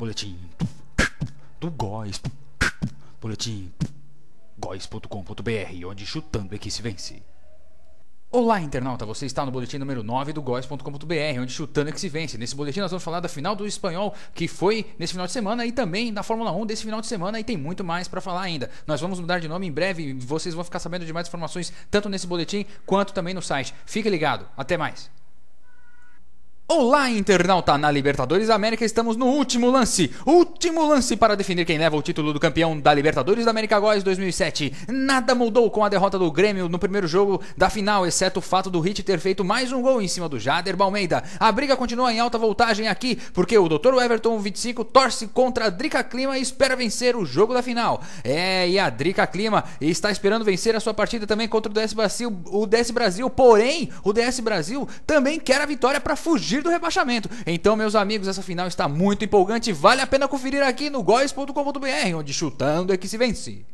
Boletim do Góis. Boletim góis.com.br, onde chutando é que se vence. Olá, internauta! Você está no boletim número 9 do góis.com.br, onde chutando é que se vence. Nesse boletim nós vamos falar da final do espanhol, que foi nesse final de semana, e também da Fórmula 1 desse final de semana, e tem muito mais para falar ainda. Nós vamos mudar de nome em breve e vocês vão ficar sabendo de mais informações, tanto nesse boletim quanto também no site. Fique ligado, até mais! Olá, internauta! Na Libertadores da América estamos no último lance. Último lance para definir quem leva o título do campeão da Libertadores da América Góis 2007. Nada mudou com a derrota do Grêmio no primeiro jogo da final, exceto o fato do Hit ter feito mais um gol em cima do Jader Balmeida. A briga continua em alta voltagem aqui, porque o Dr. Everton 25 torce contra a Drica Clima e espera vencer o jogo da final. É, e a Drica Clima está esperando vencer a sua partida também contra o DS Brasil, o DS Brasil. Porém, o DS Brasil também quer a vitória para fugir fugir do rebaixamento. Então, meus amigos, essa final está muito empolgante. Vale a pena conferir aqui no góis.com.br, onde chutando é que se vence.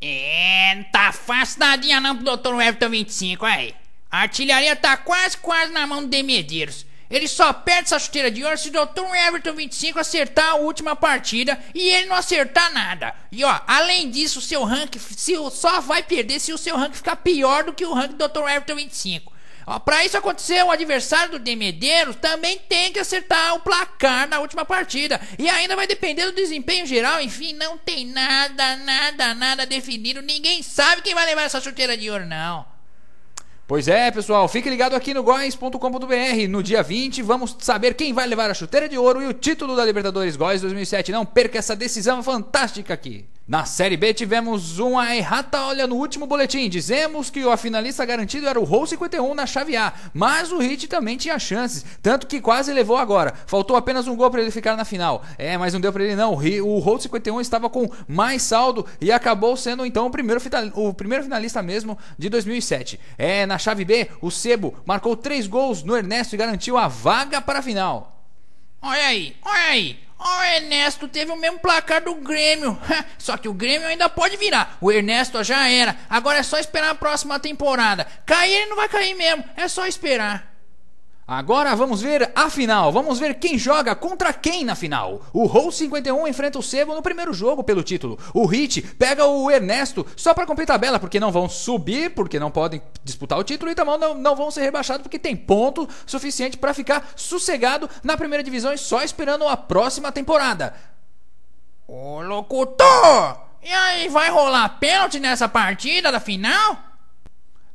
É, não tá fácil não pro Dr. Everton 25, aí. A artilharia tá quase, quase na mão do Demedeiros. Ele só perde essa chuteira de ouro se o Dr. Everton 25 acertar a última partida e ele não acertar nada. E ó, além disso, o seu rank se, só vai perder se o seu rank ficar pior do que o rank do Dr. Everton 25. Para isso acontecer, o adversário do Demedeiros também tem que acertar o placar na última partida. E ainda vai depender do desempenho geral. Enfim, não tem nada, nada, nada definido. Ninguém sabe quem vai levar essa chuteira de ouro, não. Pois é, pessoal, fique ligado aqui no góis.com.br. No dia 20, vamos saber quem vai levar a chuteira de ouro e o título da Libertadores Góis 2007. Não perca essa decisão fantástica aqui. Na Série B tivemos uma errata olha no último boletim. Dizemos que o finalista garantido era o Roll 51 na chave A, mas o Hit também tinha chances, tanto que quase levou agora. Faltou apenas um gol para ele ficar na final. É, mas não deu para ele não. O Roll 51 estava com mais saldo e acabou sendo então o primeiro, o primeiro finalista mesmo de 2007. É, na chave B, o Sebo marcou três gols no Ernesto e garantiu a vaga para a final. Olha aí, olha aí. Ó, oh, Ernesto, teve o mesmo placar do Grêmio. Só que o Grêmio ainda pode virar. O Ernesto já era. Agora é só esperar a próxima temporada. Cair ele não vai cair mesmo. É só esperar. Agora vamos ver a final. Vamos ver quem joga contra quem na final. O Roll 51 enfrenta o Sebo no primeiro jogo pelo título. O Hit pega o Ernesto só para cumprir tabela, porque não vão subir, porque não podem disputar o título e também não, não vão ser rebaixados, porque tem ponto suficiente para ficar sossegado na primeira divisão e só esperando a próxima temporada. Ô locutor! E aí, vai rolar pênalti nessa partida da final?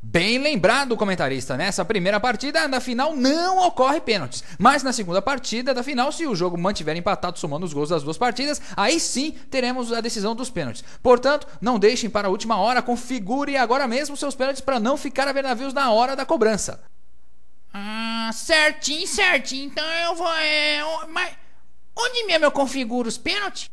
Bem lembrado comentarista, nessa né? primeira partida da final não ocorre pênaltis, mas na segunda partida da final, se o jogo mantiver empatado somando os gols das duas partidas, aí sim teremos a decisão dos pênaltis. Portanto, não deixem para a última hora, configure agora mesmo seus pênaltis para não ficar a ver navios na hora da cobrança. Ah, certinho, certinho, então eu vou. É, mas onde mesmo eu configuro os pênaltis?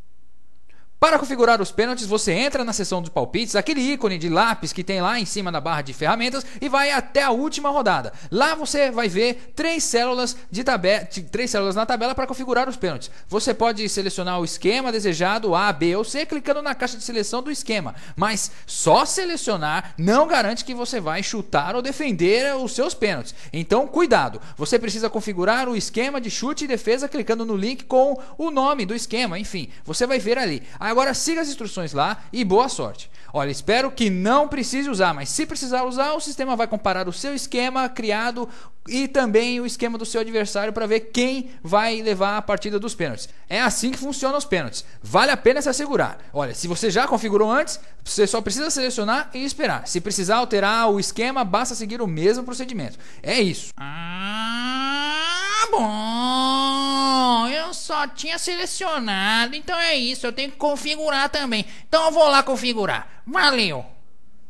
Para configurar os pênaltis, você entra na seção dos palpites, aquele ícone de lápis que tem lá em cima da barra de ferramentas e vai até a última rodada. Lá você vai ver três células de tabela, três células na tabela para configurar os pênaltis. Você pode selecionar o esquema desejado A, B ou C clicando na caixa de seleção do esquema, mas só selecionar não garante que você vai chutar ou defender os seus pênaltis. Então, cuidado. Você precisa configurar o esquema de chute e defesa clicando no link com o nome do esquema, enfim, você vai ver ali. A Agora siga as instruções lá e boa sorte. Olha, espero que não precise usar, mas se precisar usar, o sistema vai comparar o seu esquema criado e também o esquema do seu adversário para ver quem vai levar a partida dos pênaltis. É assim que funcionam os pênaltis. Vale a pena se assegurar. Olha, se você já configurou antes, você só precisa selecionar e esperar. Se precisar alterar o esquema, basta seguir o mesmo procedimento. É isso. Ah, bom só tinha selecionado. Então é isso, eu tenho que configurar também. Então eu vou lá configurar. Valeu!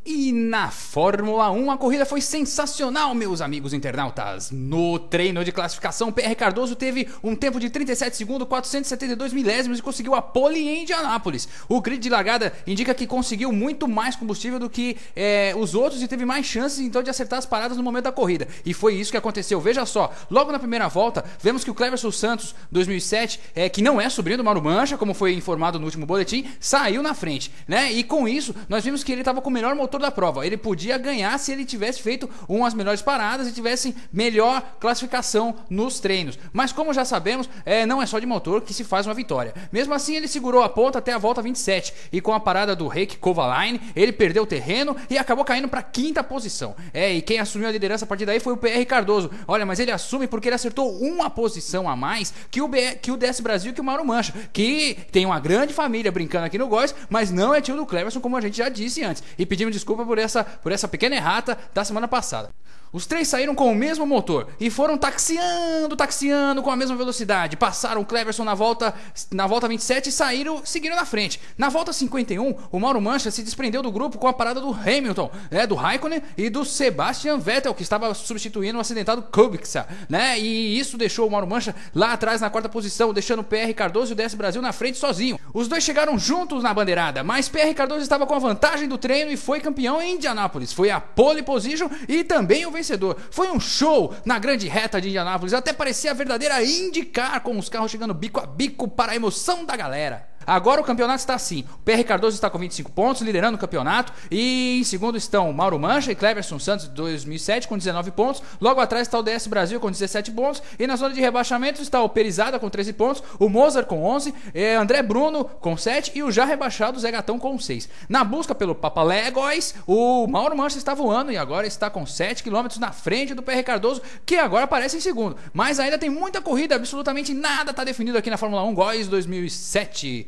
E na Fórmula 1 a corrida foi sensacional, meus amigos internautas. No treino de classificação, PR Cardoso teve um tempo de 37 segundos, 472 milésimos e conseguiu a pole em Indianápolis. O grid de largada indica que conseguiu muito mais combustível do que é, os outros e teve mais chances então de acertar as paradas no momento da corrida. E foi isso que aconteceu. Veja só, logo na primeira volta, vemos que o Cleverson Santos 2007, é, eh, que não é sobrinho do Mauro Mancha, como foi informado no último boletim, saiu na frente, né? E com isso, nós vimos que ele estava com o melhor motor autor da prova. Ele podia ganhar se ele tivesse feito umas melhores paradas e tivesse melhor classificação nos treinos. Mas como já sabemos, é, não é só de motor que se faz uma vitória. Mesmo assim, ele segurou a ponta até a volta 27 e com a parada do Reik Kovalainen, ele perdeu o terreno e acabou caindo para quinta posição. É, e quem assumiu a liderança a partir daí foi o PR Cardoso. Olha, mas ele assume porque ele acertou uma posição a mais que o, BR, que o DS Brasil que o Mauro Mancha, que tem uma grande família brincando aqui no Góis, mas não é tio do Cleverson, como a gente já disse antes. E pedimos desculpa por essa, por essa pequena errata da semana passada. Os três saíram com o mesmo motor e foram taxiando, taxiando com a mesma velocidade. Passaram o Cleverson na volta, na volta 27 e saíram, seguindo na frente. Na volta 51, o Mauro Mancha se desprendeu do grupo com a parada do Hamilton, né, do Raikkonen e do Sebastian Vettel, que estava substituindo o acidentado Kubica, né? E isso deixou o Mauro Mancha lá atrás na quarta posição, deixando o PR Cardoso e o DS Brasil na frente sozinho. Os dois chegaram juntos na bandeirada, mas PR Cardoso estava com a vantagem do treino e foi campeão em Indianápolis. Foi a pole position e também o vencedor. Foi um show na grande reta de Indianápolis, até parecia a verdadeira IndyCar com os carros chegando bico a bico para a emoção da galera. Agora o campeonato está assim. O PR Cardoso está com 25 pontos, liderando o campeonato. E em segundo estão Mauro Mancha e Cleverson Santos, 2007, com 19 pontos. Logo atrás está o DS Brasil, com 17 pontos. E na zona de rebaixamento está o Perizada, com 13 pontos. O Mozart, com 11. É, André Bruno, com 7. E o já rebaixado Zé Gatão, com 6. Na busca pelo Papaléguas, o Mauro Mancha está voando e agora está com 7 quilômetros na frente do PR Cardoso, que agora aparece em segundo. Mas ainda tem muita corrida, absolutamente nada está definido aqui na Fórmula 1 Góis 2007.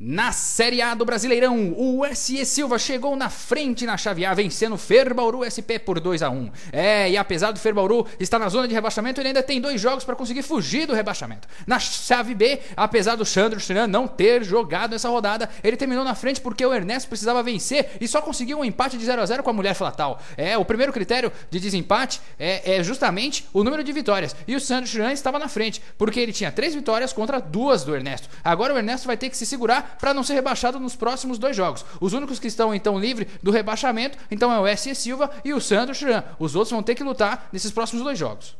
Na Série A do Brasileirão, o SE Silva chegou na frente na chave A, vencendo o Ferbauru SP por 2 a 1 É, e apesar do Ferbauru estar na zona de rebaixamento, ele ainda tem dois jogos para conseguir fugir do rebaixamento. Na chave B, apesar do Sandro Chiran não ter jogado essa rodada, ele terminou na frente porque o Ernesto precisava vencer e só conseguiu um empate de 0 a 0 com a Mulher Flatal. É, o primeiro critério de desempate é, é justamente o número de vitórias. E o Sandro Chiran estava na frente, porque ele tinha três vitórias contra duas do Ernesto. Agora o Ernesto vai ter que se segurar para não ser rebaixado nos próximos dois jogos. Os únicos que estão então livres do rebaixamento então é o S. Silva e o Sandro Churan. Os outros vão ter que lutar nesses próximos dois jogos.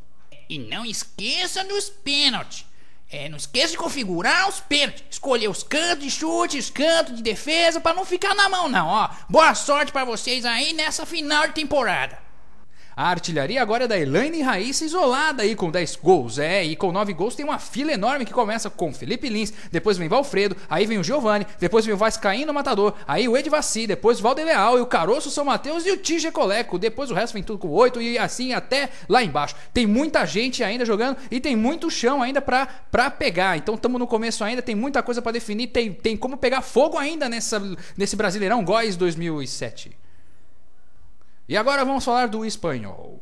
E não esqueça dos pênaltis. É, não esqueça de configurar os pênaltis, escolher os cantos de chute, os cantos de defesa para não ficar na mão não, ó. Boa sorte para vocês aí nessa final de temporada. A artilharia agora é da Elaine Raíssa isolada aí com 10 gols. É, e com 9 gols tem uma fila enorme que começa com Felipe Lins, depois vem Valfredo, aí vem o Giovani, depois vem o Vascaíno Matador, aí o Edvaci, depois o Valdeleal e o Caroço São Mateus e o Tige Coleco. Depois o resto vem tudo com 8 e assim até lá embaixo. Tem muita gente ainda jogando e tem muito chão ainda pra, pra pegar. Então estamos no começo ainda, tem muita coisa para definir, tem, tem como pegar fogo ainda nessa, nesse Brasileirão Góis 2007. E agora vamos falar do espanhol.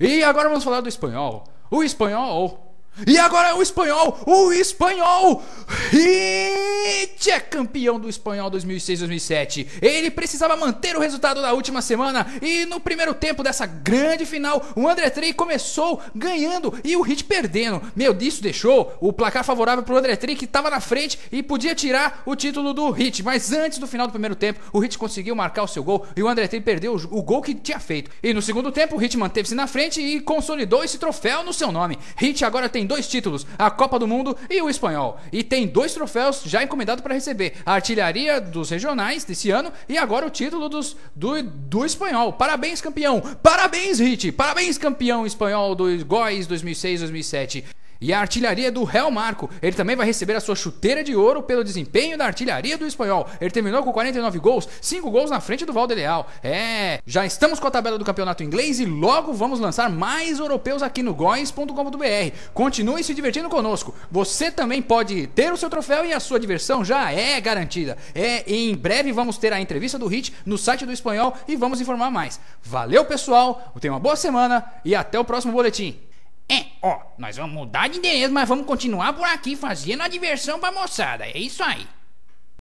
E agora vamos falar do espanhol. O espanhol e agora é o espanhol, o espanhol! Hit é campeão do espanhol 2006-2007. Ele precisava manter o resultado da última semana e no primeiro tempo dessa grande final, o André Trey começou ganhando e o Hit perdendo. Meu, isso deixou o placar favorável pro André Trey que estava na frente e podia tirar o título do Hit, mas antes do final do primeiro tempo, o Hit conseguiu marcar o seu gol e o André Trey perdeu o gol que tinha feito. E no segundo tempo, o Hit manteve-se na frente e consolidou esse troféu no seu nome. Hit agora tem dois títulos, a Copa do Mundo e o Espanhol. E tem dois troféus já encomendados para receber: a artilharia dos regionais desse ano e agora o título dos, do, do Espanhol. Parabéns, campeão! Parabéns, Hit! Parabéns, campeão espanhol do GOES 2006-2007. E a artilharia do Real Marco. Ele também vai receber a sua chuteira de ouro pelo desempenho da artilharia do espanhol. Ele terminou com 49 gols, 5 gols na frente do Valdeleal. É, já estamos com a tabela do campeonato inglês e logo vamos lançar mais europeus aqui no goins.com.br. Continue se divertindo conosco. Você também pode ter o seu troféu e a sua diversão já é garantida. É, em breve vamos ter a entrevista do Hit no site do espanhol e vamos informar mais. Valeu, pessoal. Tenha uma boa semana e até o próximo boletim. É, ó, nós vamos mudar de endereço, mas vamos continuar por aqui fazendo a diversão pra moçada. É isso aí.